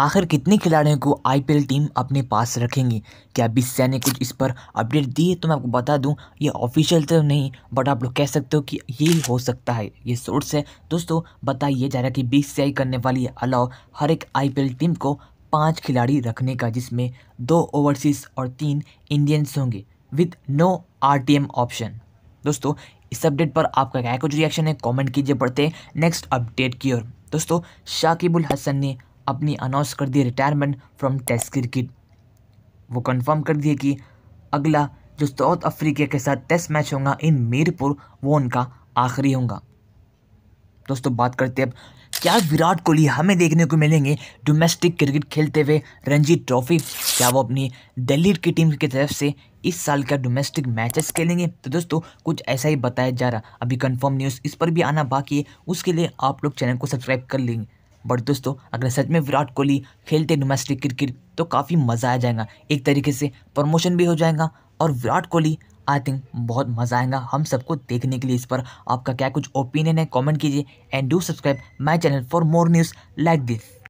आखिर कितने खिलाड़ियों को आईपीएल टीम अपने पास रखेंगी क्या बिस्या ने कुछ इस पर अपडेट दी है तो मैं आपको बता दूं ये ऑफिशियल तो नहीं बट आप लोग कह सकते हो कि ये हो सकता है ये सोर्स है दोस्तों बताइए जा रहा है कि बिस्या करने वाली अलाव हर एक आईपीएल टीम को पाँच खिलाड़ी रखने का जिसमें दो ओवरसीज और तीन इंडियंस होंगे विथ नो आर ऑप्शन दोस्तों इस अपडेट पर आपका क्या कुछ रिएक्शन है कॉमेंट कीजिए पढ़ते नेक्स्ट अपडेट की ओर दोस्तों शाकिबुल हसन ने अपनी अनाउंस कर दी रिटायरमेंट फ्रॉम टेस्ट क्रिकेट वो कंफर्म कर दिए कि अगला जो साउथ अफ्रीका के साथ टेस्ट मैच होगा इन मीरपुर वो उनका आखिरी होगा दोस्तों बात करते हैं अब क्या विराट कोहली हमें देखने को मिलेंगे डोमेस्टिक क्रिकेट खेलते हुए रणजी ट्रॉफी क्या वो अपनी दिल्ली की टीम की तरफ से इस साल का डोमेस्टिक मैचेस खेलेंगे तो दोस्तों कुछ ऐसा ही बताया जा रहा अभी कंफर्म न्यूज़ इस पर भी आना बाकी है उसके लिए आप लोग चैनल को सब्सक्राइब कर लेंगे बट दोस्तों अगर सच में विराट कोहली खेलते डोमेस्टिक क्रिकेट तो काफ़ी मज़ा आ जाएगा एक तरीके से प्रमोशन भी हो जाएगा और विराट कोहली आई थिंक बहुत मज़ा आएगा हम सबको देखने के लिए इस पर आपका क्या कुछ ओपिनियन है कमेंट कीजिए and do subscribe my channel for more news like this